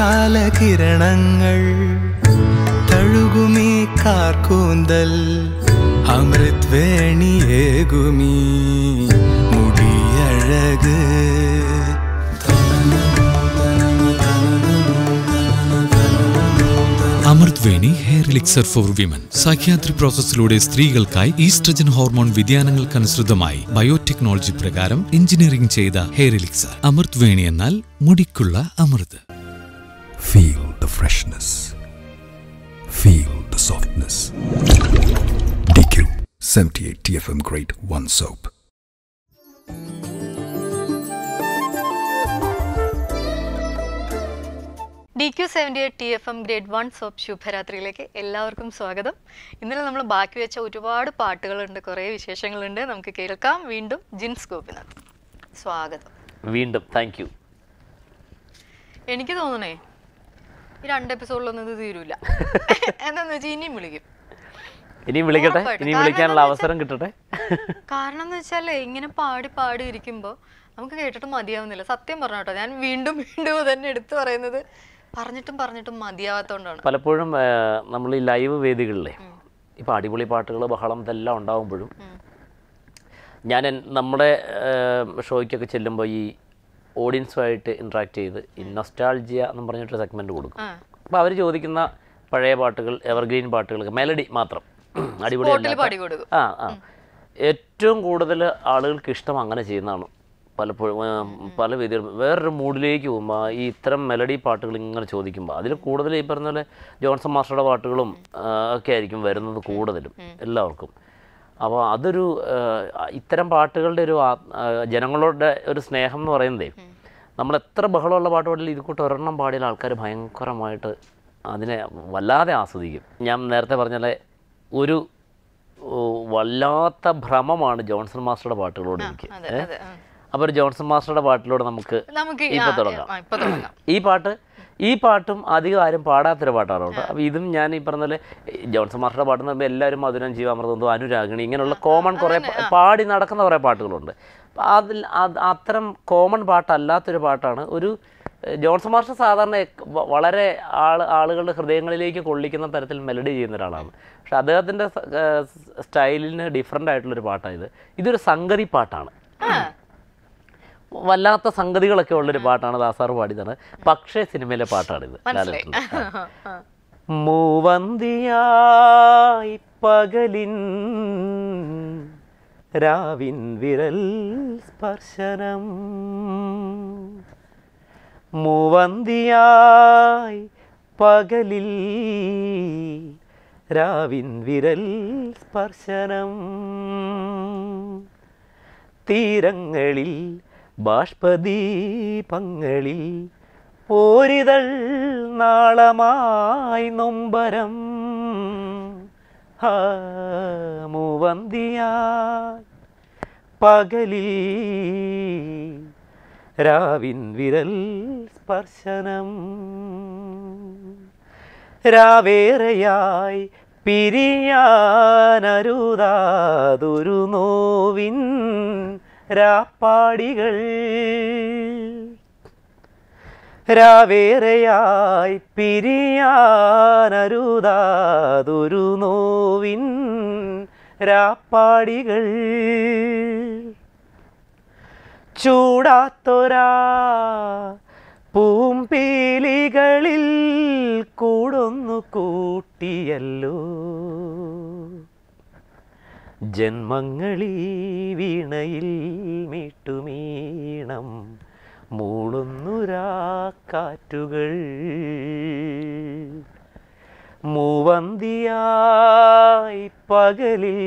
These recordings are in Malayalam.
കാലകിരണങ്ങൾ തഴുകുമേ കാർക്കൂന്തൽ അമൃത് വേണിയേകുമി മുടിയഴക് Amrutveni hair elixir for women Sahyadri പ്രോസസ്സിലൂടെ സ്ത്രീകൾക്കായി ഈസ്ട്രജൻ ഹോർമോൺ വ്യതിയാനങ്ങൾക്കനുസൃതമായി ബയോടെക്നോളജി പ്രകാരം എഞ്ചിനീയറിംഗ് ചെയ്ത ഹെയർ ലിക്സർ അമൃത് വേണി എന്നാൽ മുടിക്കുള്ള അമൃത് Feel the freshness. Feel the softness. DQ 78 TFM Grade 1 soap. D Q seventy eight T F M grade one soap ശുഭരാത്രിയിലേക്ക് എല്ലാവർക്കും സ്വാഗതം ഇന്നലെ നമ്മൾ ബാക്കി വെച്ച ഒരുപാട് പാട്ടുകളുണ്ട് കുറേ വിശേഷങ്ങളുണ്ട് നമുക്ക് കേൾക്കാം വീണ്ടും ജിൻസ് ഗോപിനാഥ് സ്വാഗതം വീണ്ടും താങ്ക് യു എനിക്ക് തോന്നണേ ഈ രണ്ട് എപ്പിസോഡിലൊന്നും ഇത് തീരൂല എന്താന്ന് വെച്ചാൽ ഇനിയും വിളിക്കും ഇനിയും വിളിക്കട്ടെ ഇനി വിളിക്കാനുള്ള അവസരം കിട്ടട്ടെ കാരണം എന്ന് വെച്ചാലേ ഇങ്ങനെ പാടി പാടി ഇരിക്കുമ്പോൾ നമുക്ക് കേട്ടിട്ട് മതിയാവുന്നില്ല സത്യം പറഞ്ഞോട്ടോ ഞാൻ വീണ്ടും വീണ്ടും തന്നെ എടുത്തു പറയുന്നത് പറഞ്ഞിട്ടും പറഞ്ഞിട്ടും മതിയാവാത്തോണ്ടാണ് പലപ്പോഴും നമ്മൾ ഈ ലൈവ് വേദികളിലെ ഇപ്പൊ അടിപൊളി പാട്ടുകൾ ബഹളം ഇതെല്ലാം ഉണ്ടാവുമ്പോഴും ഞാൻ നമ്മുടെ ഷോയ്ക്കൊക്കെ ചെല്ലുമ്പോൾ ഈ ഓഡിയൻസുമായിട്ട് ഇൻട്രാക്ട് ചെയ്ത് ഇന്നസ്റ്റാൾജിയ എന്ന് പറഞ്ഞിട്ടൊരു സെഗ്മെൻറ്റ് കൊടുക്കും അപ്പോൾ അവർ ചോദിക്കുന്ന പഴയ പാട്ടുകൾ എവർഗ്രീൻ പാട്ടുകളൊക്കെ മെലഡി മാത്രം അടിപൊളി ആ ആ ഏറ്റവും കൂടുതൽ ആളുകൾക്ക് ഇഷ്ടം അങ്ങനെ ചെയ്യുന്നതാണ് പലപ്പോഴും പല രീതിയിലും വേറൊരു മൂഡിലേക്ക് പോകുമ്പോൾ ഈ ഇത്തരം മെലഡി പാട്ടുകൾ ഇങ്ങനെ ചോദിക്കുമ്പോൾ അതിൽ കൂടുതൽ ഈ പറഞ്ഞ പോലെ ജോൺസൺ മാസ്റ്ററുടെ പാട്ടുകളും ഒക്കെ ആയിരിക്കും വരുന്നത് കൂടുതലും എല്ലാവർക്കും അപ്പോൾ അതൊരു ഇത്തരം പാട്ടുകളുടെ ഒരു ജനങ്ങളുടെ ഒരു സ്നേഹം എന്ന് പറയുന്നതേ നമ്മൾ എത്ര ബഹളമുള്ള പാട്ട് പാടിയാലും ഇത് ഒരെണ്ണം പാടിയാൽ ആൾക്കാർ ഭയങ്കരമായിട്ട് അതിനെ വല്ലാതെ ആസ്വദിക്കും ഞാൻ നേരത്തെ പറഞ്ഞാലേ ഒരു വല്ലാത്ത ഭ്രമമാണ് ജോൺസൺ മാസ്റ്ററുടെ പാട്ടുകളോട് എനിക്ക് അപ്പോൾ ഒരു ജോൺസൺ മാസ്റ്ററുടെ പാട്ടിലൂടെ നമുക്ക് ഇപ്പോൾ തുടങ്ങാം ഈ പാട്ട് ഈ പാട്ടും അധികം ആരും പാടാത്തൊരു പാട്ടാണ് കേട്ടോ അപ്പോൾ ഇതും ഞാൻ ഈ പറഞ്ഞ പോലെ ജോൺസൺ മാസ്റ്ററുടെ പാട്ടെന്ന് പറയുമ്പോൾ എല്ലാവരും മധുരം ജീവാമൃതം അനുരാഗിണി ഇങ്ങനെയുള്ള കോമൺ കുറേ പാടി നടക്കുന്ന കുറേ പാട്ടുകളുണ്ട് അതിൽ അത്തരം കോമൺ പാട്ടല്ലാത്തൊരു പാട്ടാണ് ഒരു ജോൺസൺ മാസ്റ്റർ സാധാരണ വളരെ ആൾ ആളുകളുടെ ഹൃദയങ്ങളിലേക്ക് കൊള്ളിക്കുന്ന തരത്തിൽ മെലഡി ചെയ്യുന്ന ഒരാളാണ് പക്ഷെ അദ്ദേഹത്തിൻ്റെ സ്റ്റൈലിന് ഡിഫറെൻ്റ് ആയിട്ടുള്ളൊരു പാട്ടാണ് ഇത് ഇതൊരു സംഗതി പാട്ടാണ് വല്ലാത്ത സംഗതികളൊക്കെ ഉള്ളൊരു പാട്ടാണ് ദാസാർ പാടിയതാണ് പക്ഷേ സിനിമയിലെ പാട്ടാണിത് മൂവന്തിയായി പകലിൻ രാവിൻ വിരൽ സ്പർശനം മൂവന്തിയായി പകലിൽ രാവിൻ വിരൽ സ്പർശനം തീരങ്ങളിൽ ബാഷ്പദീപങ്ങളിൽ ഓരിതൾ നാളമായി നൊമ്പരം മൂവന്തിയായി പകലിൽ രാവിൻ വിരൽ സ്പർശനം രാവേറെയായി പിരിയാനരുതാതൊരു നോവിൻ രാപ്പാടികൾ രാവേറെയായി പിരിയാനരുതാതൊരു നോവിൻ രാപ്പാടികൾ ചൂടാത്തൊരാ പൂമ്പീലികളിൽ കൂടൊന്നു കൂട്ടിയല്ലോ ജന്മങ്ങളീ വീണയിൽ മീട്ടുമീണം കാറ്റുകൾ മൂവന്തിയായി പകലിൽ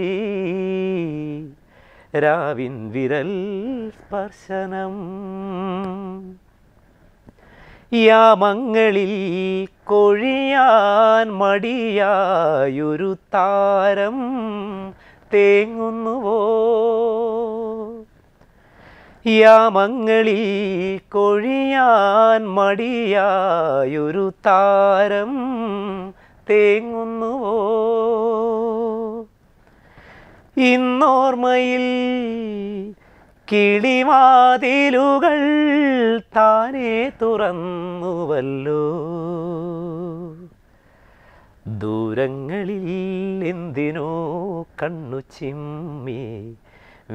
രാവിൻ വിരൽ സ്പർശനം യാമങ്ങളിൽ കൊഴിയാൻ മടിയായൊരു താരം തേങ്ങുന്നുവോ യാമങ്ങളിൽ കൊഴിയാൻ മടിയായൊരു താരം തേങ്ങുന്നുവോ ഇന്നോർമ്മയിൽ കിളിമാതിലുകൾ താനേ തുറന്നുവല്ലോ ദൂരങ്ങളിൽ എന്തിനോ കണ്ണു ചിമ്മി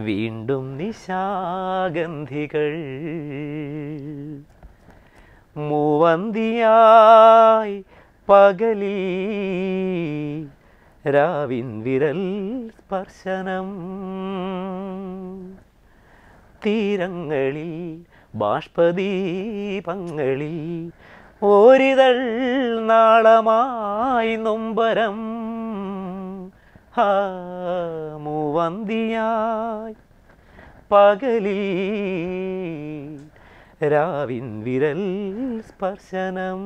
വീണ്ടും നിശാഗന്ധികൾ മൂവന്തിയായി പകലി രാവിൻ വിരൽ സ്പർശനം തീരങ്ങളിൽ ബാഷ്പദീപങ്ങളിൽ ഒരിതൾ നാളമായി നൊമ്പരം ഹാ മൂവന്തിയായി പകലിൽ രാവിൻ വിരൽ സ്പർശനം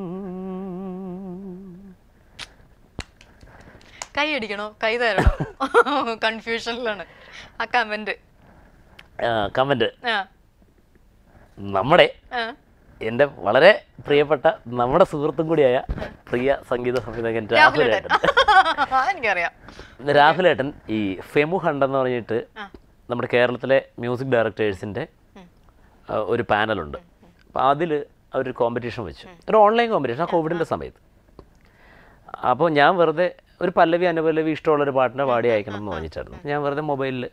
കൈ അടിക്കണോ കൈ തരണോ കൺഫ്യൂഷനിലാണ് ആ കമന്റ് കമന്റ് നമ്മുടെ എൻ്റെ വളരെ പ്രിയപ്പെട്ട നമ്മുടെ സുഹൃത്തും കൂടിയായ പ്രിയ സംഗീത സംവിധായകൻ രാഹുലേട്ടൻ രാഹുലേട്ടൻ ഈ ഫെമു ഹണ്ട് എന്ന് പറഞ്ഞിട്ട് നമ്മുടെ കേരളത്തിലെ മ്യൂസിക് ഡയറക്ടേഴ്സിൻ്റെ ഒരു പാനലുണ്ട് അപ്പോൾ അതിൽ അവരൊരു കോമ്പറ്റീഷൻ വെച്ചു ഒരു ഓൺലൈൻ കോമ്പറ്റീഷൻ ആ കോവിഡിൻ്റെ സമയത്ത് അപ്പോൾ ഞാൻ വെറുതെ ഒരു പല്ലവി അനുപല്ലവി ഇഷ്ടമുള്ള ഒരു പാട്ടിനെ പാടി അയക്കണം എന്ന് പറഞ്ഞിട്ടായിരുന്നു ഞാൻ വെറുതെ മൊബൈലിൽ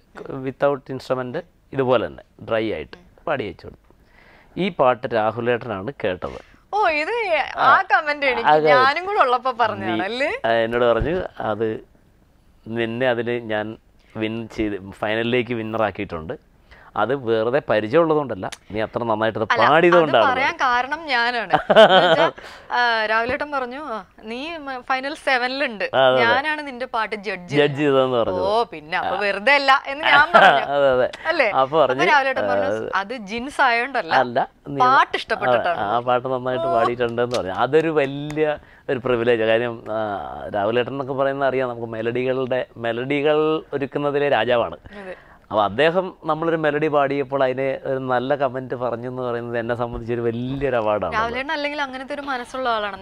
വിത്തൗട്ട് ഇൻസ്ട്രുമെൻ്റ് ഇതുപോലെ തന്നെ ഡ്രൈ ആയിട്ട് പാടി അയച്ചു കൊടുത്തു ഈ പാട്ട് രാഹുലേട്ടനാണ് കേട്ടത് ഓ ഇത് ആ കമന്റ് ഞാനും കൂടെ ഉള്ളപ്പോ പറഞ്ഞല്ലേ എന്നോട് പറഞ്ഞു അത് നിന്നെ അതിന് ഞാൻ വിൻ ചെയ്ത് ഫൈനലിലേക്ക് വിന്നറാക്കിയിട്ടുണ്ട് അത് വെറുതെ പരിചയമുള്ളതുകൊണ്ടല്ല നീ അത്ര നന്നായിട്ട് പാടിയതുകൊണ്ടാണ് പറയാൻ കാരണം ഞാനാണ് രാവിലേട്ടൻ പറഞ്ഞു നീ ഫൈനൽ സെവനിലുണ്ട് ഞാനാണ് നിന്റെ പാട്ട് ജഡ്ജ് ജഡ്ജ് ചെയ്തതെന്ന് പറഞ്ഞു ഓ പിന്നെ അപ്പൊ വെറുതെ അല്ല എന്ന് ഞാൻ പറഞ്ഞു അല്ലേ അപ്പൊ പറഞ്ഞു അത് ജിൻസ് ആയോണ്ടല്ല അല്ല പാട്ട് ഇഷ്ടപ്പെട്ടു ആ പാട്ട് നന്നായിട്ട് പാടിയിട്ടുണ്ടെന്ന് പറഞ്ഞു അതൊരു വലിയ ഒരു പ്രിവിലേജ് കാര്യം രാഹുലേട്ടൻ എന്നൊക്കെ പറയുന്നത് അറിയാം നമുക്ക് മെലഡികളുടെ മെലഡികൾ ഒരുക്കുന്നതിലെ രാജാവാണ് അപ്പോൾ അദ്ദേഹം നമ്മളൊരു മെലഡി പാടിയപ്പോൾ അതിന് ഒരു നല്ല കമന്റ് പറഞ്ഞു എന്ന് പറയുന്നത് എന്നെ സംബന്ധിച്ച് ഒരു വലിയൊരു അവാർഡാണ് അല്ലെങ്കിൽ അങ്ങനത്തെ ഒരു മനസ്സുള്ള ആളാണ്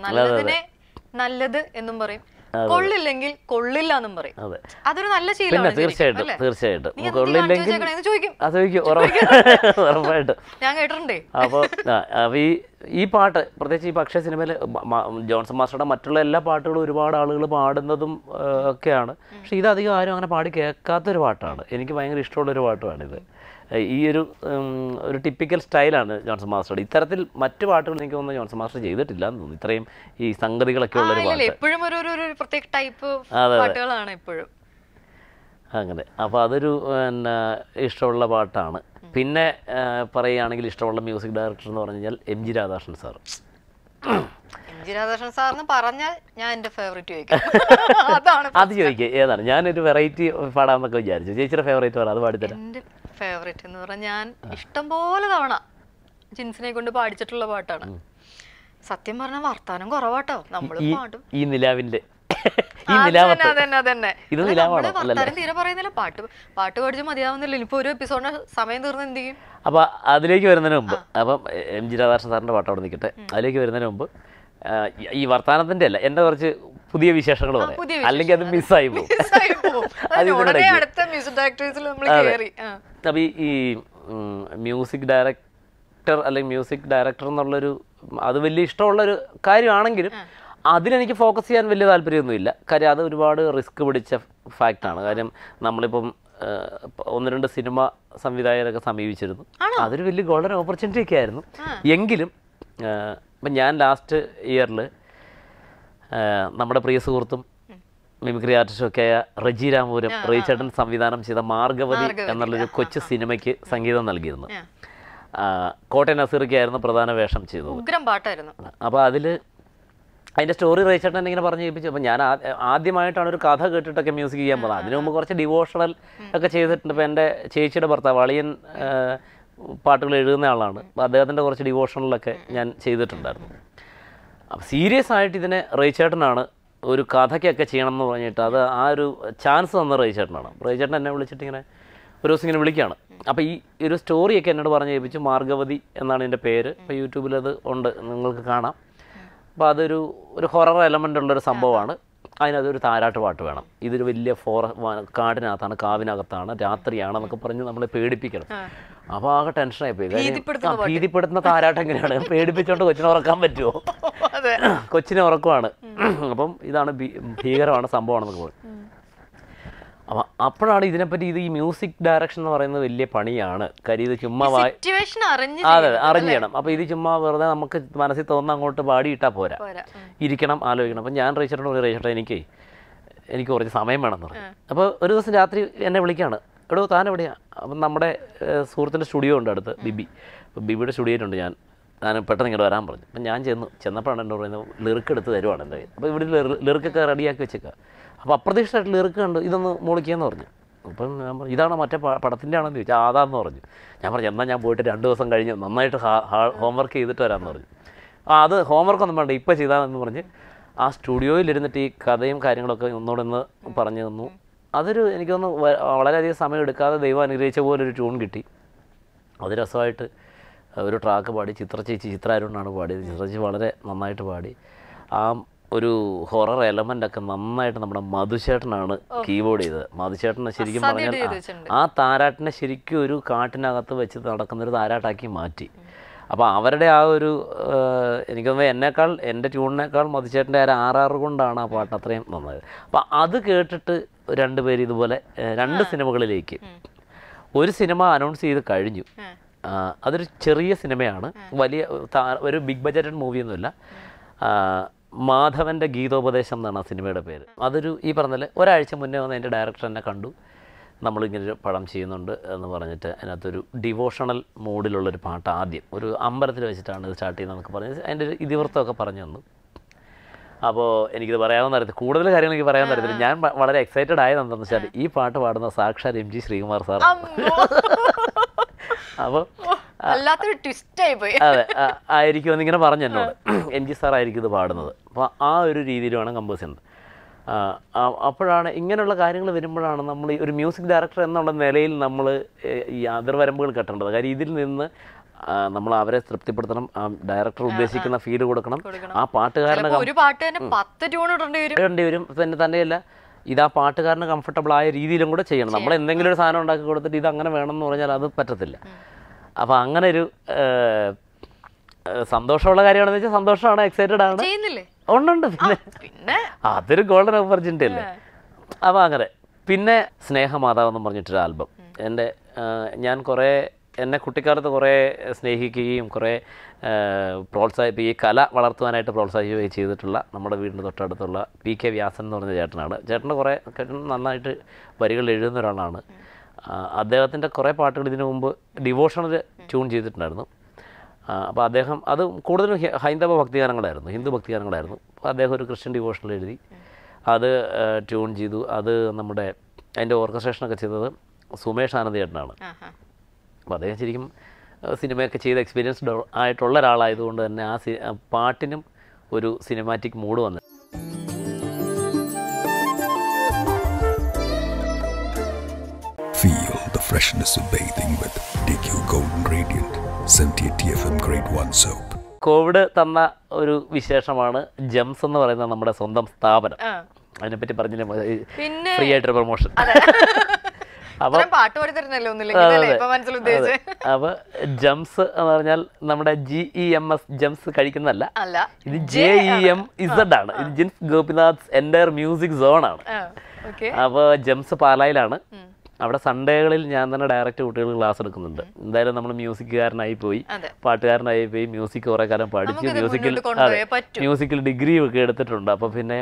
നല്ലത് എന്നും പറയും കൊള്ളില്ലെങ്കിൽ കൊള്ളില്ല എന്നും പറയും അതൊരു നല്ല ശീലമാണ് തീർച്ചയായിട്ടും തീർച്ചയായിട്ടും കൊള്ളില്ലെങ്കിൽ അത് ഉറപ്പായിട്ടും ഞാൻ കേട്ടിട്ടുണ്ടേ അപ്പോൾ ഈ ഈ പാട്ട് പ്രത്യേകിച്ച് ഈ പക്ഷേ സിനിമയിൽ ജോൺസൺ മാസ്റ്ററുടെ മറ്റുള്ള എല്ലാ പാട്ടുകളും ഒരുപാട് ആളുകൾ പാടുന്നതും ഒക്കെയാണ് പക്ഷെ ഇത് അധികം ആരും അങ്ങനെ പാടി കേൾക്കാത്തൊരു പാട്ടാണ് എനിക്ക് ഭയങ്കര ഇഷ്ടമുള്ളൊരു പാട്ടുമാണിത് ഈ ഒരു ഒരു ടിപ്പിക്കൽ സ്റ്റൈലാണ് ജോൺസൺ മാസ്റ്റർ ഇത്തരത്തിൽ മറ്റു പാട്ടുകൾ എനിക്ക് തോന്നുന്നു ജോൺസൺ മാസ്റ്റർ ചെയ്തിട്ടില്ല എന്ന് തോന്നുന്നു ഇത്രയും ഈ സംഗതികളൊക്കെ ഉള്ള ഒരു പാട്ട് എപ്പോഴും ടൈപ്പ് പാട്ടുകളാണ് എപ്പോഴും അങ്ങനെ അപ്പോൾ അതൊരു പിന്നെ ഇഷ്ടമുള്ള പാട്ടാണ് പിന്നെ പറയുകയാണെങ്കിൽ ഇഷ്ടമുള്ള മ്യൂസിക് ഡയറക്ടർ എന്ന് പറഞ്ഞു കഴിഞ്ഞാൽ M G Radhakrishnan sir Radhakrishnan പറഞ്ഞാൽ ഞാൻ എൻ്റെ ചോദിക്കാം അത് ഏതാണ് ഞാനൊരു വെറൈറ്റി പാടാന്നൊക്കെ വിചാരിച്ചു ചേച്ചിയുടെ ഫേവറേറ്റ് പാടാം അത് പാടിത്തരാം ഫേവറേറ്റ് എന്ന് പറഞ്ഞാൽ ഞാൻ ഇഷ്ടം പോലെ തവണ ജിൻസിനെ കൊണ്ട് പാടിച്ചിട്ടുള്ള പാട്ടാണ് സത്യം പറഞ്ഞ വർത്താനം കുറവാട്ടോ നമ്മൾ പാടും ഈ നിലാവിന്റെ പാട്ട് പാട്ട് പഠിച്ച് മതിയാവുന്നില്ല ഇനിയിപ്പോ ഒരു എപ്പിസോഡിന് സമയം തീർന്ന് എന്ത് ചെയ്യും അപ്പൊ അതിലേക്ക് വരുന്നതിന് മുമ്പ് അപ്പം എം ജി രാധാകൃഷ്ണൻ സാറിന്റെ പാട്ട് അവിടെ നിൽക്കട്ടെ അതിലേക്ക് വരുന്നതിന് മുമ്പ് ഈ വർത്താനത്തിന്റെ അല്ല എന്റെ കുറച്ച് പുതിയ വിശേഷങ്ങൾ പറയാം അല്ലെങ്കിൽ അത് മിസ്സായി പോകും അടുത്ത മ്യൂസിക് ഡയറക്ടേഴ്സിൽ നമ്മൾ കയറി നബി ഈ മ്യൂസിക് ഡയറക്ടർ അല്ലെങ്കിൽ മ്യൂസിക് ഡയറക്ടർ എന്നുള്ളൊരു അത് വലിയ ഇഷ്ടമുള്ളൊരു കാര്യമാണെങ്കിലും അതിലെനിക്ക് ഫോക്കസ് ചെയ്യാൻ വലിയ താല്പര്യമൊന്നുമില്ല കാര്യം അത് ഒരുപാട് റിസ്ക് പിടിച്ച ഫാക്റ്റാണ് കാര്യം നമ്മളിപ്പം ഒന്ന് രണ്ട് സിനിമ സംവിധായകരൊക്കെ സമീപിച്ചിരുന്നു അതൊരു വലിയ ഗോൾഡൻ ഓപ്പർച്യൂണിറ്റി ഒക്കെ ആയിരുന്നു എങ്കിലും ഇപ്പം ഞാൻ ലാസ്റ്റ് ഇയറിൽ നമ്മുടെ പ്രിയ സുഹൃത്തും മിമിക്രി ആർട്ടിസ്റ്റൊക്കെയായ റജി രാമപുരം റേച്ചേട്ടൻ സംവിധാനം ചെയ്ത മാർഗവതി എന്നുള്ളൊരു കൊച്ചു സിനിമയ്ക്ക് സംഗീതം നൽകിയിരുന്നു കോട്ടയം നസീറിക്കായിരുന്നു പ്രധാന വേഷം ചെയ്തത് ഉഗ്രം പാട്ടായിരുന്നു അപ്പോൾ അതിൽ അതിൻ്റെ സ്റ്റോറി റേച്ചേട്ടൻ ഇങ്ങനെ പറഞ്ഞു ചെയ്യിപ്പിച്ചു അപ്പോൾ ഞാൻ ആദ്യമായിട്ടാണ് ഒരു കഥ കേട്ടിട്ടൊക്കെ മ്യൂസിക് ചെയ്യാൻ പോകുന്നത് അതിനു മുമ്പ് കുറച്ച് ഡിവോഷണൽ ഒക്കെ ചെയ്തിട്ടുണ്ട് ഇപ്പോൾ എൻ്റെ ചേച്ചിയുടെ ഭർത്താവ് അളിയൻ പാട്ടുകൾ എഴുതുന്ന ആളാണ് അദ്ദേഹത്തിൻ്റെ കുറച്ച് ഡിവോഷണലൊക്കെ ഞാൻ ചെയ്തിട്ടുണ്ടായിരുന്നു അപ്പോൾ സീരിയസ് ആയിട്ട് ഇതിനെ റേച്ചേട്ടനാണ് ഒരു കഥയ്ക്കൊക്കെ ചെയ്യണം എന്ന് പറഞ്ഞിട്ട് അത് ആ ഒരു ചാൻസ് തന്ന റേ ചേട്ടൻ എന്നെ വിളിച്ചിട്ട് ഇങ്ങനെ ഒരു ദിവസം ഇങ്ങനെ വിളിക്കുകയാണ് അപ്പോൾ ഈ ഒരു സ്റ്റോറിയൊക്കെ എന്നോട് പറഞ്ഞ് ഏൽപ്പിച്ചു മാർഗവതി എന്നാണ് എൻ്റെ പേര് അപ്പോൾ യൂട്യൂബിൽ അത് ഉണ്ട് നിങ്ങൾക്ക് കാണാം അപ്പോൾ അതൊരു ഒരു ഹൊറർ എലമെൻ്റ് ഉള്ളൊരു സംഭവമാണ് അതിനകത്തൊരു താരാട്ട് പാട്ട് വേണം ഇതൊരു വലിയ ഫോറ കാടിനകത്താണ് കാവിനകത്താണ് എന്നൊക്കെ പറഞ്ഞ് നമ്മളെ പേടിപ്പിക്കണം അപ്പോൾ ആകെ ടെൻഷനായി പോയി ഭീതിപ്പെടുത്തുന്ന താരാട്ടം എങ്ങനെയാണ് പേടിപ്പിച്ചോണ്ട് കൊച്ചിനെ ഉറക്കാൻ പറ്റുമോ കൊച്ചിനെ ഉറക്കുവാണ് അപ്പം ഇതാണ് ഭീകരമാണ് സംഭവമാണെന്നൊക്കെ പോയി അപ്പൊ അപ്പോഴാണ് ഇതിനെപ്പറ്റി ഇത് ഈ മ്യൂസിക് ഡയറക്ഷൻ എന്ന് പറയുന്നത് വലിയ പണിയാണ് കാര്യം ഇത് ചുമ്മാ അതെ അറിഞ്ഞ് ചെയ്യണം അപ്പം ഇത് ചുമ്മാ വെറുതെ നമുക്ക് മനസ്സിൽ തോന്നുന്ന അങ്ങോട്ട് പാടിയിട്ടാൽ പോരാ ഇരിക്കണം ആലോചിക്കണം അപ്പൊ ഞാൻ റേച്ചിട്ട് ഒരു എനിക്ക് എനിക്ക് കുറച്ച് സമയം വേണമെന്ന് പറഞ്ഞു അപ്പോൾ ഒരു ദിവസം രാത്രി എന്നെ വിളിക്കാണ് എടോ താൻ എവിടെയാണ് അപ്പം നമ്മുടെ സുഹൃത്തിൻ്റെ സ്റ്റുഡിയോ ഉണ്ട് അടുത്ത് ബിബി അപ്പോൾ ബിബിയുടെ സ്റ്റുഡിയോയിട്ടുണ്ട് ഞാൻ ഞാൻ പെട്ടെന്ന് ഇങ്ങോട്ട് വരാൻ പറഞ്ഞു അപ്പം ഞാൻ ചെന്നു ചെന്നപ്പോഴാണ് എന്നോട് പറയുന്നത് ലിറിക്ക് എടുത്ത് തരുവാണ് എൻ്റെ കയ്യിൽ അപ്പോൾ ഇവിടെ ലിറിക്കൊക്കെ റെഡിയാക്കി വെച്ചേക്കുക അപ്പോൾ അപ്രതീക്ഷിതമായിട്ട് ലിറിക്ക് കണ്ട് ഇതൊന്ന് മുളിക്കുകയെന്ന് പറഞ്ഞു അപ്പം ഞാൻ പറഞ്ഞു ഇതാണ് മറ്റേ പടത്തിൻ്റെ ആണെന്ന് ചോദിച്ചാൽ ആതാന്ന് പറഞ്ഞു ഞാൻ പറഞ്ഞു എന്നാൽ ഞാൻ പോയിട്ട് രണ്ട് ദിവസം കഴിഞ്ഞ് നന്നായിട്ട് ഹോംവർക്ക് ചെയ്തിട്ട് വരാമെന്ന് പറഞ്ഞു ആ അത് ഹോംവർക്ക് ഒന്നും വേണ്ട ഇപ്പോൾ എന്ന് പറഞ്ഞ് ആ സ്റ്റുഡിയോയിലിരുന്നിട്ട് ഈ കഥയും കാര്യങ്ങളൊക്കെ ഒന്നോടൊന്ന് പറഞ്ഞു തന്നു അതൊരു എനിക്കൊന്ന് വളരെയധികം സമയം എടുക്കാതെ ദൈവം അനുഗ്രഹിച്ച പോലെ ഒരു ട്യൂൺ കിട്ടി അത് രസമായിട്ട് ഒരു ട്രാക്ക് പാടി ചിത്ര ചേച്ചി ചിത്ര പാടിയത് ചിത്ര ചേച്ചി വളരെ നന്നായിട്ട് പാടി ആ ഒരു ഹൊറർ എലമെൻ്റൊക്കെ നന്നായിട്ട് നമ്മുടെ മധുചേട്ടനാണ് കീബോർഡ് ചെയ്തത് മധുചേട്ടനെ ശരിക്കും പറഞ്ഞാൽ ആ താരാട്ടിനെ ശരിക്കും ഒരു കാട്ടിനകത്ത് വെച്ച് നടക്കുന്നൊരു താരാട്ടാക്കി മാറ്റി അപ്പോൾ അവരുടെ ആ ഒരു എനിക്ക് തോന്നുന്നു എന്നേക്കാൾ എൻ്റെ ട്യൂണിനേക്കാൾ മധുചേട്ടൻ്റെ ആ ആറാറ് കൊണ്ടാണ് ആ പാട്ട് അത്രയും നന്നായത് അപ്പോൾ അത് കേട്ടിട്ട് പേര് ഇതുപോലെ രണ്ട് സിനിമകളിലേക്ക് ഒരു സിനിമ അനൗൺസ് ചെയ്ത് കഴിഞ്ഞു അതൊരു ചെറിയ സിനിമയാണ് വലിയ ഒരു ബിഗ് ബജറ്റഡ് മൂവിയൊന്നുമില്ല മാധവൻ്റെ ഗീതോപദേശം എന്നാണ് ആ സിനിമയുടെ പേര് അതൊരു ഈ പറഞ്ഞാൽ ഒരാഴ്ച മുന്നേ വന്ന് എൻ്റെ ഡയറക്ടർ എന്നെ കണ്ടു നമ്മളിങ്ങനൊരു പടം ചെയ്യുന്നുണ്ട് എന്ന് പറഞ്ഞിട്ട് അതിനകത്തൊരു ഡിവോഷണൽ മൂഡിലുള്ളൊരു പാട്ട് ആദ്യം ഒരു അമ്പലത്തിൽ വെച്ചിട്ടാണ് ഇത് സ്റ്റാർട്ട് ചെയ്യുന്നത് എന്നൊക്കെ പറഞ്ഞ് അതിൻ്റെ ഒരു ഇതിവൃത്തമൊക്കെ പറഞ്ഞു തന്നു അപ്പോൾ എനിക്കിത് പറയാമെന്ന് അറിയത്തില്ല കൂടുതൽ കാര്യങ്ങൾ എനിക്ക് പറയാൻ അറിയത്തില്ല ഞാൻ വളരെ എക്സൈറ്റഡ് ആയത് വെച്ചാൽ ഈ പാട്ട് പാടുന്ന സാക്ഷാത് എം ജി ശ്രീകുമാർ സാർ അപ്പോൾ അതെ ആയിരിക്കും എന്നിങ്ങനെ പറഞ്ഞു എന്നോട് എം ജി സാർ ആയിരിക്കും ഇത് പാടുന്നത് അപ്പോൾ ആ ഒരു രീതിയിലുമാണ് കമ്പോസ് ചെയ്യുന്നത് അപ്പോഴാണ് ഇങ്ങനെയുള്ള കാര്യങ്ങൾ വരുമ്പോഴാണ് നമ്മൾ ഒരു മ്യൂസിക് ഡയറക്ടർ എന്നുള്ള നിലയിൽ നമ്മൾ ഈ അതിർവരമ്പുകൾ കെട്ടേണ്ടത് കാര്യം ഇതിൽ നിന്ന് നമ്മൾ അവരെ തൃപ്തിപ്പെടുത്തണം ഡയറക്ടർ ഉദ്ദേശിക്കുന്ന ഫീഡ് കൊടുക്കണം ആ പാട്ടുകാരനെ ഒരു പാട്ട് തന്നെ പത്ത് ട്യൂൺ ഇടേണ്ടി വരും പിന്നെ തന്നെ തന്നെയല്ല ഇത് ആ പാട്ടുകാരന് കംഫർട്ടബിൾ ആയ രീതിയിലും കൂടെ ചെയ്യണം നമ്മൾ എന്തെങ്കിലും ഒരു സാധനം ഉണ്ടാക്കി കൊടുത്തിട്ട് ഇത് അങ്ങനെ വേണമെന്ന് പറഞ്ഞാൽ അത് പറ്റത്തില്ല അപ്പോൾ അങ്ങനെ ഒരു സന്തോഷമുള്ള കാര്യമാണെന്ന് വെച്ചാൽ സന്തോഷമാണ് എക്സൈറ്റഡ് ആണ് ഉണ്ടുണ്ട് പിന്നെ അതൊരു ഗോൾഡൻ ഓപ്പർച്യൂണിറ്റി അല്ലേ അപ്പൊ അങ്ങനെ പിന്നെ സ്നേഹമാതാവ് എന്ന് പറഞ്ഞിട്ടൊരു ആൽബം എൻ്റെ ഞാൻ കുറേ എന്നെ കുട്ടിക്കാലത്ത് കുറേ സ്നേഹിക്കുകയും കുറേ പ്രോത്സാഹിപ്പിക്കുക ഈ കല വളർത്തുവാനായിട്ട് പ്രോത്സാഹിപ്പിക്കുകയും ചെയ്തിട്ടുള്ള നമ്മുടെ വീടിൻ്റെ തൊട്ടടുത്തുള്ള പി കെ വ്യാസൻ എന്ന് പറഞ്ഞ ചേട്ടനാണ് ചേട്ടൻ്റെ കുറേ ചേട്ടൻ നന്നായിട്ട് വരികൾ എഴുതുന്ന ഒരാളാണ് അദ്ദേഹത്തിൻ്റെ കുറേ പാട്ടുകൾ ഇതിനു മുമ്പ് ഡിവോഷണൽ ട്യൂൺ ചെയ്തിട്ടുണ്ടായിരുന്നു അപ്പോൾ അദ്ദേഹം അത് കൂടുതലും ഹൈന്ദവ ഭക്തിഗാനങ്ങളായിരുന്നു ഹിന്ദു ഭക്തിഗാനങ്ങളായിരുന്നു അപ്പോൾ അദ്ദേഹം ഒരു ക്രിസ്ത്യൻ ഡിവോഷണൽ എഴുതി അത് ട്യൂൺ ചെയ്തു അത് നമ്മുടെ അതിൻ്റെ ഓർക്കസ്ട്രേഷനൊക്കെ ചെയ്തത് സുമേഷ് ആനന്ദേട്ടനാണ് അപ്പോൾ അദ്ദേഹം ശരിക്കും സിനിമയൊക്കെ ചെയ്ത് എക്സ്പീരിയൻസ്ഡ് ആയിട്ടുള്ള ഒരാളായതുകൊണ്ട് തന്നെ ആ പാട്ടിനും ഒരു സിനിമാറ്റിക് മൂഡ് വന്നു Feel the freshness of bathing with DQ Golden Radiant 78 TFM Grade 1 soap. Covid തന്ന ഒരു വിശേഷമാണ് ജംസ് എന്ന് പറയുന്ന നമ്മുടെ സ്വന്തം സ്ഥാപനം അതിനെപ്പറ്റി പറഞ്ഞില്ല ഫ്രീ ആയിട്ടൊരു പ്രൊമോഷൻ അപ്പൊ പാട്ട് ജംസ് എന്ന് പറഞ്ഞാൽ നമ്മുടെ G E M S gems കഴിക്കുന്നതല്ല ഇത് ജെ ഇ എം ഇസഡ് ആണ് ഇത് ജിൻസ് ഗോപിനാഥ് എൻ്റെ മ്യൂസിക് സോൺ ആണ് അപ്പൊ ജംസ് പാലായിലാണ് അവിടെ സൺഡേകളിൽ ഞാൻ തന്നെ ഡയറക്റ്റ് കുട്ടികൾ ക്ലാസ് എടുക്കുന്നുണ്ട് എന്തായാലും നമ്മൾ മ്യൂസിക്കുകാരനായി പോയി പാട്ടുകാരനായി പോയി മ്യൂസിക് കുറെ കാലം പഠിച്ചു മ്യൂസിക്കിൽ മ്യൂസിക്കിൽ ഡിഗ്രി ഒക്കെ എടുത്തിട്ടുണ്ട് അപ്പൊ പിന്നെ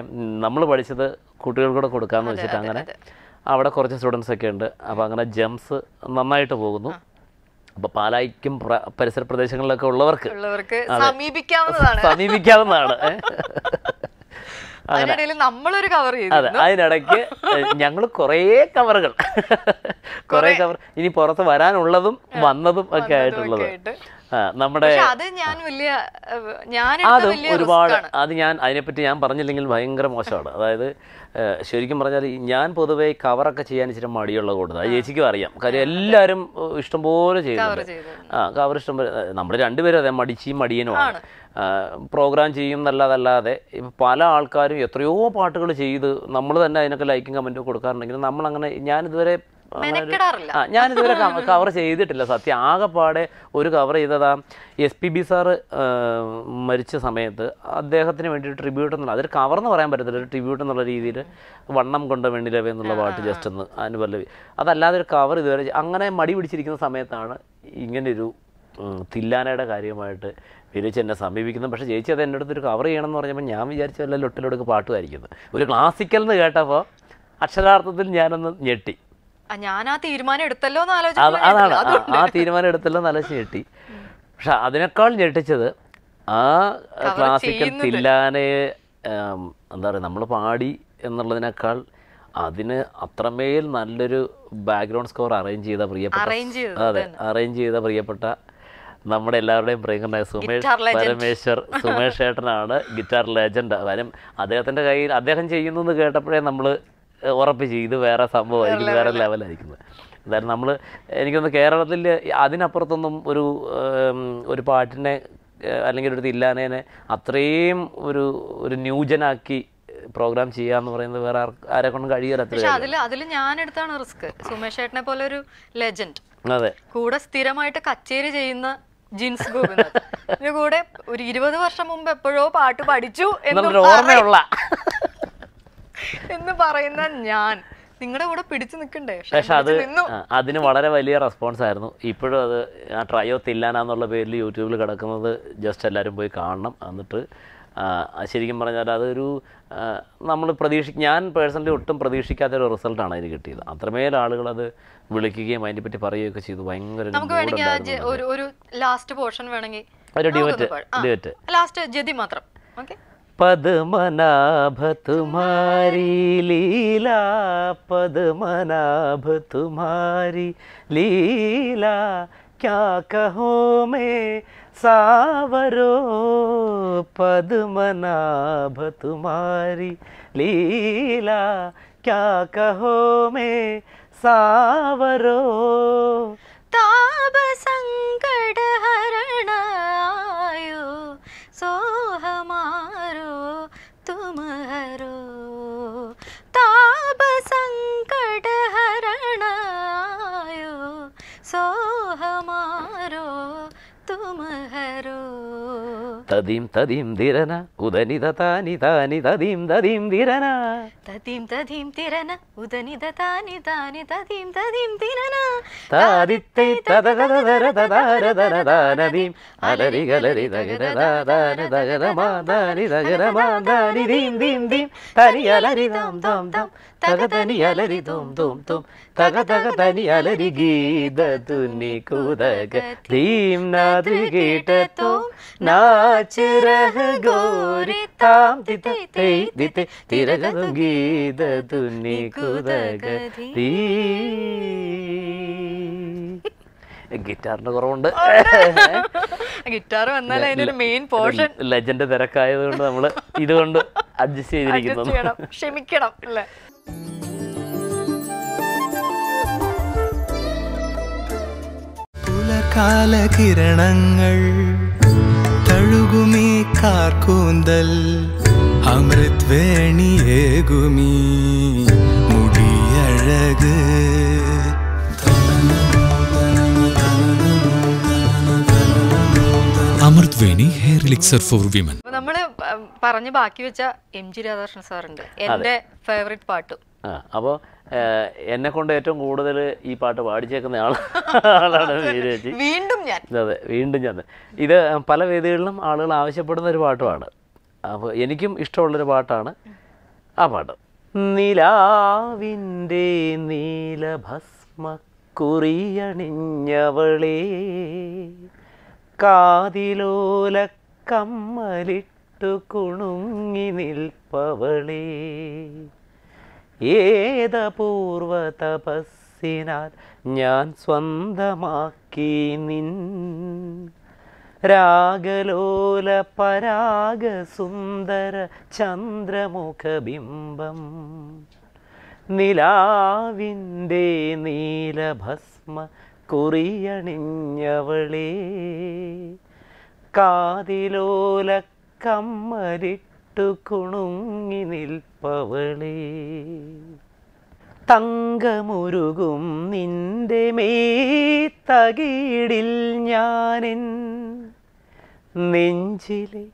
നമ്മൾ പഠിച്ചത് കുട്ടികൾക്കൂടെ കൊടുക്കാന്ന് വെച്ചിട്ട് അങ്ങനെ അവിടെ കുറച്ച് സ്റ്റുഡൻസ് ഒക്കെ ഉണ്ട് അപ്പോൾ അങ്ങനെ ജംസ് നന്നായിട്ട് പോകുന്നു അപ്പോൾ പാലായിക്കും പരിസര പ്രദേശങ്ങളിലൊക്കെ ഉള്ളവർക്ക് സമീപിക്കാവുന്നതാണ് നമ്മളൊരു കവർ അതെ അതിനിടയ്ക്ക് ഞങ്ങൾ കുറേ കവറുകൾ കുറേ കവർ ഇനി പുറത്ത് വരാനുള്ളതും വന്നതും ഒക്കെ ആയിട്ടുള്ളത് നമ്മുടെ അത് ഞാൻ വലിയ ഞാൻ ഒരുപാട് അത് ഞാൻ അതിനെപ്പറ്റി ഞാൻ പറഞ്ഞില്ലെങ്കിൽ ഭയങ്കര മോശമാണ് അതായത് ശരിക്കും പറഞ്ഞാൽ ഞാൻ പൊതുവേ കവറൊക്കെ ചെയ്യാൻ ഇച്ചിരി മടിയുള്ള കൂടുതൽ അത് ചേച്ചിക്കും അറിയാം കാര്യം എല്ലാവരും ഇഷ്ടംപോലെ ചെയ്യുന്നുണ്ട് ആ കവർ ഇഷ്ടം പോലെ നമ്മൾ രണ്ടുപേരും അതെ മടിച്ചും മടിയനുമാണ് പ്രോഗ്രാം ചെയ്യും എന്നല്ലാതല്ലാതെ ഇപ്പം പല ആൾക്കാരും എത്രയോ പാട്ടുകൾ ചെയ്ത് നമ്മൾ തന്നെ അതിനൊക്കെ ലൈക്കും കമൻറ്റും കൊടുക്കാറുണ്ടെങ്കിലും നമ്മളങ്ങനെ ഞാൻ ഇതുവരെ ഞാൻ ഇതുവരെ കവർ ചെയ്തിട്ടില്ല സത്യം ആകെപ്പാടെ ഒരു കവർ ചെയ്തതാ എസ് പി ബി സാറ് മരിച്ച സമയത്ത് അദ്ദേഹത്തിന് വേണ്ടി ഒരു ട്രിബ്യൂട്ട് എന്നുള്ള അതൊരു കവർ എന്ന് പറയാൻ പറ്റത്തില്ല ഒരു ട്രിബ്യൂട്ട് എന്നുള്ള രീതിയിൽ വണ്ണം കൊണ്ട വെണ്ണിലവേ എന്നുള്ള പാട്ട് ജസ്റ്റ് ഒന്ന് അതിന് അതല്ലാതെ ഒരു കവർ ഇതുവരെ അങ്ങനെ മടി പിടിച്ചിരിക്കുന്ന സമയത്താണ് ഇങ്ങനെ ഒരു തില്ലാനയുടെ കാര്യമായിട്ട് വിരച്ച് എന്നെ സമീപിക്കുന്നു പക്ഷേ ചേച്ചി അത് എൻ്റെ അടുത്തൊരു ഒരു കവർ ചെയ്യണം എന്ന് പറഞ്ഞപ്പോൾ ഞാൻ വിചാരിച്ചല്ല ലൊട്ടിലൊടുക്ക് പാട്ടുമായിരിക്കുന്നത് ഒരു ക്ലാസിക്കൽ എന്ന് കേട്ടപ്പോൾ അക്ഷരാർത്ഥത്തിൽ ഞാനൊന്ന് ഞെട്ടി ആ തീരുമാനം എടുത്തല്ലോ അതാണ് ആ തീരുമാനം നല്ല പക്ഷെ അതിനേക്കാൾ ഞെട്ടിച്ചത് ആ ക്ലാസിക്കൽ തില്ലാനയെ എന്താ പറയുക നമ്മൾ പാടി എന്നുള്ളതിനേക്കാൾ അതിന് അത്രമേൽ നല്ലൊരു ബാക്ക്ഗ്രൗണ്ട് സ്കോർ അറേഞ്ച് ചെയ്ത പ്രിയപ്പെട്ട അതെ അറേഞ്ച് ചെയ്ത പ്രിയപ്പെട്ട നമ്മുടെ എല്ലാവരുടെയും പ്രിയങ്കരനായ സുമേഷ് പരമേശ്വർ സുമേഷ് ഏട്ടനാണ് ഗിറ്റാർ ലെജൻഡ് കാര്യം അദ്ദേഹത്തിൻ്റെ കയ്യിൽ അദ്ദേഹം എന്ന് കേട്ടപ്പോഴേ നമ്മൾ ഉറപ്പിച്ച് ഇത് വേറെ സംഭവമായിരിക്കും വേറെ ലെവലായിരിക്കും എന്തായാലും നമ്മൾ എനിക്കൊന്ന് കേരളത്തിൽ അതിനപ്പുറത്തൊന്നും ഒരു ഒരു പാട്ടിനെ അല്ലെങ്കിൽ ഒരു തില്ലാനേനെ അത്രയും ഒരു ഒരു ന്യൂജനാക്കി പ്രോഗ്രാം ചെയ്യാന്ന് പറയുന്നത് വേറെ ആരെ കൊണ്ടും കഴിയില്ല അതിൽ ഞാൻ എടുത്താണ് റിസ്ക് സുമേഷ് ഏട്ടനെ പോലെ ഒരു ലെജൻഡ് അതെ കൂടെ സ്ഥിരമായിട്ട് കച്ചേരി ചെയ്യുന്ന ജീൻസ് കൂടെ ഒരു ഇരുപത് വർഷം മുമ്പ് എപ്പോഴോ പാട്ട് പഠിച്ചു എന്നുള്ള ഓർമ്മയുള്ള എന്ന് പറയുന്ന ഞാൻ നിങ്ങളുടെ കൂടെ പിടിച്ചു നിൽക്കണ്ടേ പക്ഷെ അത് അതിന് വളരെ വലിയ റെസ്പോൺസ് ആയിരുന്നു ഇപ്പോഴും അത് ആ ട്രയോ തില്ലാനാന്നുള്ള പേരിൽ യൂട്യൂബിൽ കിടക്കുന്നത് ജസ്റ്റ് എല്ലാവരും പോയി കാണണം എന്നിട്ട് ശരിക്കും പറഞ്ഞാൽ അതൊരു നമ്മൾ പ്രതീക്ഷ ഞാൻ പേഴ്സണലി ഒട്ടും പ്രതീക്ഷിക്കാത്തൊരു റിസൾട്ടാണ് അതിന് കിട്ടിയത് അത്രമേൽ ആളുകൾ അത് വിളിക്കുകയും പറ്റി പറയുകയൊക്കെ ചെയ്തു ഭയങ്കര ഒരു ലാസ്റ്റ് പോർഷൻ വേണമെങ്കിൽ ഒരു ഡിബറ്റ് ഡിബറ്റ് ലാസ്റ്റ് ജതി മാത്രം ഓക്കെ पद्मनाभ तुम्हारी लीला पद्मनाभ तुम्हारी लीला क्या कहो मैं सावरो पद्मनाभ तुम्हारी लीला क्या कहो मैं सावरो తదిం తదిం దిరన ఉదని దతాని తాని తదిం దదీం దిరన తదిం తదిం తిరన ఉదని దతాని తాని తదిం తదిం దిరన తాదిత్తే తదగదర దదార దర దానదీం అలరి గలరి దగర దాన దగర మా దాని దగర మా దిం దిం దీం తరి అలరి దాం దాం దాం తగదని అలరి దోం దోం దోం తగ తగదని అలరి గీదతు నీకు దగ దీం నాద్రి గీటతో नाच रह गोरी ताम दिते ते दिते तिरगनु गीत दुनि കുതകതി ഗിറ്റാറിന് കുറവുണ്ട് ഗിറ്റാർ വന്നാൽ അതിന്റെ മെയിൻ പോർഷൻ ലെജൻഡ് തിരക്കായത് കൊണ്ട് നമ്മള് ഇതുകൊണ്ട് അഡ്ജസ്റ്റ് ചെയ്തിരിക്കുന്നു ക്ഷമിക്കണം അല്ലേ കാലകിരണങ്ങൾ തഴുകുമീ കാർക്കൂന്തൽ അമൃത് വേണിയേകുമീ മുടിയഴക് അമൃത് വേണി ഹെയർ ലിക്സർ ഫോർ വിമൻ നമ്മള് പറഞ്ഞു ബാക്കി വെച്ച എം ജി രാധാകൃഷ്ണൻ സാറുണ്ട് എന്റെ ഫേവറേറ്റ് പാട്ട് അപ്പോൾ എന്നെ കൊണ്ട് ഏറ്റവും കൂടുതൽ ഈ പാട്ട് പാടിച്ചേക്കുന്ന ആൾ ആളാണ് വീരേച്ചി വീണ്ടും ഞാൻ അതെ വീണ്ടും ഞാൻ ഇത് പല വേദികളിലും ആളുകൾ ആവശ്യപ്പെടുന്ന ഒരു പാട്ടുമാണ് അപ്പോൾ എനിക്കും ഇഷ്ടമുള്ളൊരു പാട്ടാണ് ആ പാട്ട് നിലാവിൻ്റെ നീലഭസ്മ കുറിയണിഞ്ഞവളേ കാതിലോല കമ്മലിട്ടു കുണുങ്ങി നിൽപ്പവളേ ഏത പൂർവ തപസ്സിനാൽ ഞാൻ സ്വന്തമാക്കി നിൻ രാഗലോല പരാഗസുന്ദര ചന്ദ്രമുഖബിംബം നിലാവിൻ്റെ നീലഭസ്മ കുറിയണിഞ്ഞവളേ കാതിലോല കമ്മലിട്ട് തൊട്ടു കുണുങ്ങി നിൽപ്പവളേ തങ്കമുരുകും നിന്റെ മേ തകീടിൽ ഞാനിൻ നെഞ്ചിലെ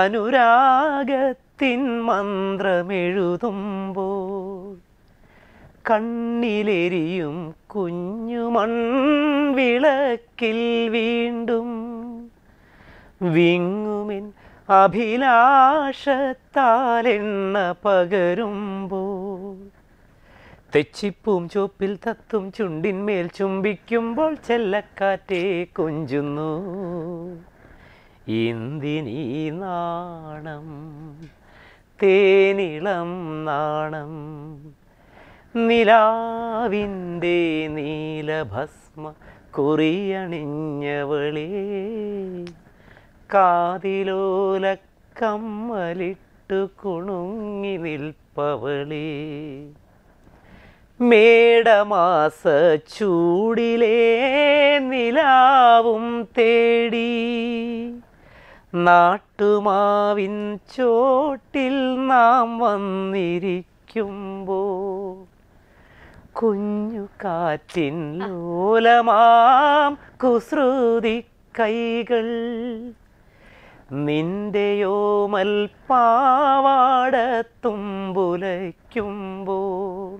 അനുരാഗത്തിൻ മന്ത്രമെഴുതുമ്പോൾ കണ്ണിലെരിയും കുഞ്ഞുമൺ വിളക്കിൽ വീണ്ടും വിങ്ങുമിൻ അഭിലാഷത്താലെണ്ണ പകരുമ്പോൾ തെച്ചിപ്പും ചുവപ്പിൽ തത്തും ചുണ്ടിന്മേൽ ചുംബിക്കുമ്പോൾ ചെല്ലക്കാറ്റേ കൊഞ്ചുന്നു ഇന്ദിനീ നാണം തേനിളം നാണം നിലാവിൻ്റെ നീലഭസ്മ കുറിയണിഞ്ഞവളേ കാതിലോലക്കമ്മലിട്ടു കുണുങ്ങി നിൽപ്പവളി മേടമാസ ചൂടിലേ നിലാവും തേടി നാട്ടുമാവിൻ ചോട്ടിൽ നാം വന്നിരിക്കുമ്പോ കുഞ്ഞു കാറ്റിൻ ലോലമാം കുസൃതി കൈകൾ നിന്റെയോ മൽപ്പാവാടത്തുമ്പുലയ്ക്കുമ്പോൾ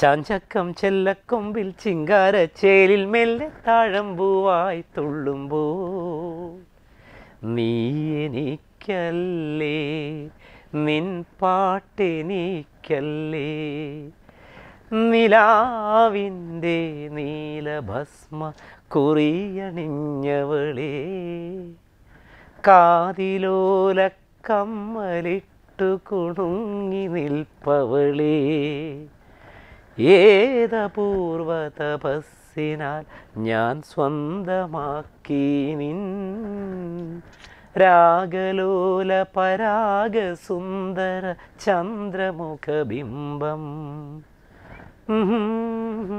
ചാഞ്ചക്കം ചെല്ലക്കൊമ്പിൽ ചിങ്കാരച്ചേലിൽ മെല്ലെ താഴമ്പൂവായി തുള്ളുമ്പോൾ നീ എനിക്കല്ലേ നിൻ പാട്ടെനിക്കല്ലേ നിലാവിൻ്റെ നീലഭസ്മ കുറിയണിഞ്ഞവളേ കമ്മലിട്ടു കുണുങ്ങി നിൽപ്പവളേ പൂർവ തപസ്സിനാൽ ഞാൻ സ്വന്തമാക്കി നിൻ രാഗലോല പരാഗസുന്ദര ചന്ദ്രമുഖബിംബം Mm-hmm.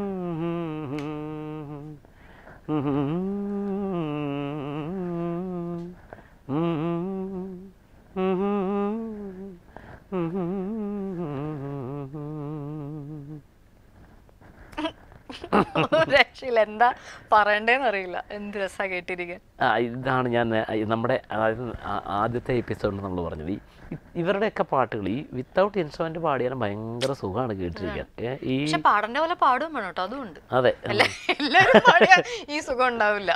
എന്താ പറയണ്ടേന്ന് അറിയില്ല എന്ത് രസാ കേട്ടിരിക്കാൻ ആ ഇതാണ് ഞാൻ നമ്മുടെ അതായത് ആദ്യത്തെ എപ്പിസോഡിൽ നമ്മൾ പറഞ്ഞത് ഈ ഇവരുടെയൊക്കെ പാട്ടുകൾ ഈ വിത്തൗട്ട് ഇൻസ്ട്രുമെന്റ് പാടിയാലും ഭയങ്കര സുഖമാണ് കേട്ടിരിക്കാൻ ഈ പാടേണ്ട പോലെ പാടും വേണം കേട്ടോ അതുകൊണ്ട് അതെ എല്ലാവരും ഈ സുഖം ഉണ്ടാവില്ല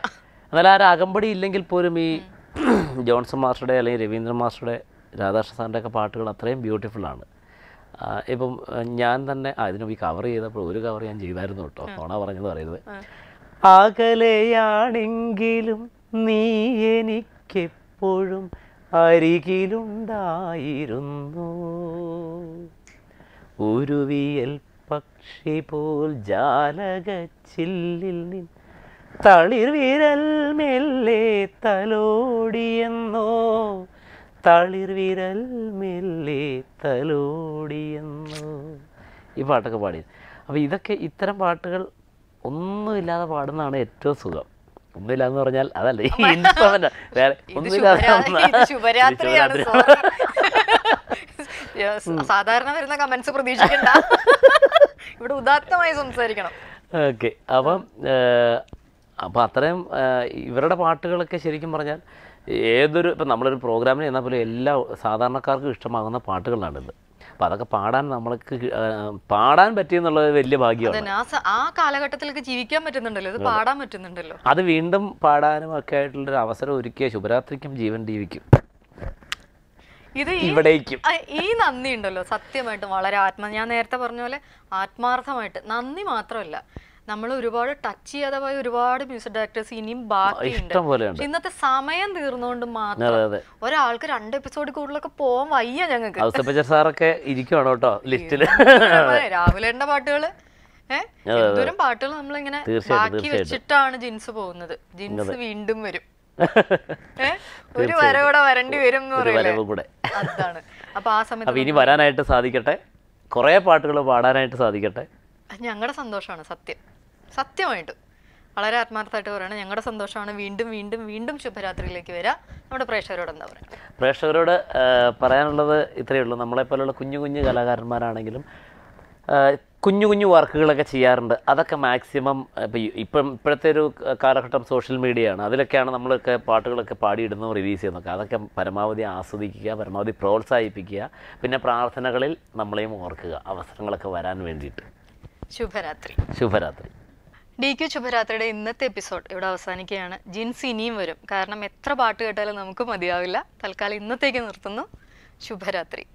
അതല്ല ആ ഒരു അകമ്പടി ഇല്ലെങ്കിൽ പോലും ഈ ജോൺസൺ മാസ്റ്ററുടെ അല്ലെങ്കിൽ രവീന്ദ്രൻ മാസ്റ്ററുടെ രാധാകൃഷ്ണ സാറിൻ്റെ ഒക്കെ പാട്ടുകൾ അത്രയും ബ്യൂട്ടിഫുള്ളാണ് ഇപ്പം ഞാൻ തന്നെ ആ ഈ കവർ ചെയ്തപ്പോൾ ഒരു കവർ ഞാൻ ചെയ്തായിരുന്നു കേട്ടോ തോണ പറഞ്ഞത് പറയുന്നത് അകലെയാണെങ്കിലും നീ എനിക്കെപ്പോഴും അരികിലുണ്ടായിരുന്നു ഉരുവിയൽ പക്ഷി പോൽ ജാലകച്ചില്ലിൽ നിന്ന് തളിർവിരൽ മെല്ലെ തലോടിയെന്നോ തളിർവിരൽ മെല്ലെ തലോടിയെന്നോ ഈ പാട്ടൊക്കെ പാടി അപ്പോൾ ഇതൊക്കെ ഇത്തരം പാട്ടുകൾ ഒന്നുമില്ലാതെ പാടുന്നതാണ് ഏറ്റവും സുഖം ഒന്നുമില്ലാന്ന് പറഞ്ഞാൽ അതല്ല ഈ ഇൻസ്ട്രുമെന്റ് ഒന്നുമില്ലാതെ സാധാരണ വരുന്ന കമന്റ്സ് പ്രതീക്ഷിക്കണ്ട ഇവിടെ ഉദാത്തമായി സംസാരിക്കണം ഓക്കെ അപ്പം അപ്പോൾ അത്രയും ഇവരുടെ പാട്ടുകളൊക്കെ ശരിക്കും പറഞ്ഞാൽ ഏതൊരു ഇപ്പം നമ്മളൊരു പ്രോഗ്രാമിന് എന്നാൽ പോലും എല്ലാ സാധാരണക്കാർക്കും ഇഷ്ടമാകുന്ന പാട്ടുകളാണിത് അപ്പം അതൊക്കെ പാടാൻ നമ്മൾക്ക് പാടാൻ പറ്റിയെന്നുള്ളത് വലിയ ഭാഗ്യമാണ് ആ കാലഘട്ടത്തിലൊക്കെ ജീവിക്കാൻ പറ്റുന്നുണ്ടല്ലോ ഇത് പാടാൻ പറ്റുന്നുണ്ടല്ലോ അത് വീണ്ടും പാടാനും ഒക്കെ ആയിട്ടുള്ളൊരു അവസരം ഒരുക്കിയ ശുഭരാത്രിക്കും ജീവൻ ജീവിക്കും ഇത് ഇവിടേക്കും ഈ നന്ദി ഉണ്ടല്ലോ സത്യമായിട്ടും വളരെ ആത്മ ഞാൻ നേരത്തെ പറഞ്ഞ പോലെ ആത്മാർത്ഥമായിട്ട് നന്ദി മാത്രമല്ല നമ്മൾ ഒരുപാട് ടച്ച് ചെയ്യാതെ പോയ ഒരുപാട് മ്യൂസിക് ഡയറക്ടേഴ്സ് ഇനിയും ബാക്കിയുണ്ട് ഇന്നത്തെ സമയം തീർന്നുകൊണ്ട് മാത്രം ഒരാൾക്ക് രണ്ട് എപ്പിസോഡ് കൂടുതലൊക്കെ പോവാൻ വയ്യ ഞങ്ങൾക്ക് സാറൊക്കെ ഇരിക്കുവാണ് കേട്ടോ ലിസ്റ്റില് രാവിലെ പാട്ടുകള് ഏഹ് പാട്ടുകൾ നമ്മളിങ്ങനെ ബാക്കി വെച്ചിട്ടാണ് ജിൻസ് പോകുന്നത് ജിൻസ് വീണ്ടും വരും ഒരു വരവിടെ വരണ്ടി വരും അതാണ് അപ്പൊ ആ സമയത്ത് ഇനി വരാനായിട്ട് സാധിക്കട്ടെ കുറെ പാട്ടുകൾ പാടാനായിട്ട് സാധിക്കട്ടെ ഞങ്ങളുടെ സന്തോഷമാണ് സത്യം സത്യമായിട്ട് വളരെ ആത്മാർത്ഥമായിട്ട് പറയണം ഞങ്ങളുടെ സന്തോഷമാണ് വീണ്ടും വീണ്ടും വീണ്ടും ശുഭരാത്രിയിലേക്ക് വരാം നമ്മുടെ പ്രേക്ഷകരോട് എന്താ പറയുക പ്രേക്ഷകരോട് പറയാനുള്ളത് ഇത്രയേ ഉള്ളൂ നമ്മളെപ്പോലുള്ള കുഞ്ഞു കുഞ്ഞു കലാകാരന്മാരാണെങ്കിലും കുഞ്ഞു കുഞ്ഞു വർക്കുകളൊക്കെ ചെയ്യാറുണ്ട് അതൊക്കെ മാക്സിമം ഇപ്പം ഇപ്പോഴത്തെ ഒരു കാലഘട്ടം സോഷ്യൽ മീഡിയയാണ് അതിലൊക്കെയാണ് നമ്മളൊക്കെ പാട്ടുകളൊക്കെ പാടിയിടുന്നതും റിലീസ് ചെയ്യുന്നതൊക്കെ അതൊക്കെ പരമാവധി ആസ്വദിക്കുക പരമാവധി പ്രോത്സാഹിപ്പിക്കുക പിന്നെ പ്രാർത്ഥനകളിൽ നമ്മളെയും ഓർക്കുക അവസരങ്ങളൊക്കെ വരാൻ വേണ്ടിയിട്ട് ശുഭരാത്രി ശുഭരാത്രി ഡി ക്യു ശുഭരാത്രിയുടെ ഇന്നത്തെ എപ്പിസോഡ് ഇവിടെ അവസാനിക്കുകയാണ് ജിൻസ് ഇനിയും വരും കാരണം എത്ര പാട്ട് കേട്ടാലും നമുക്ക് മതിയാവില്ല തൽക്കാലം ഇന്നത്തേക്ക് നിർത്തുന്നു ശുഭരാത്രി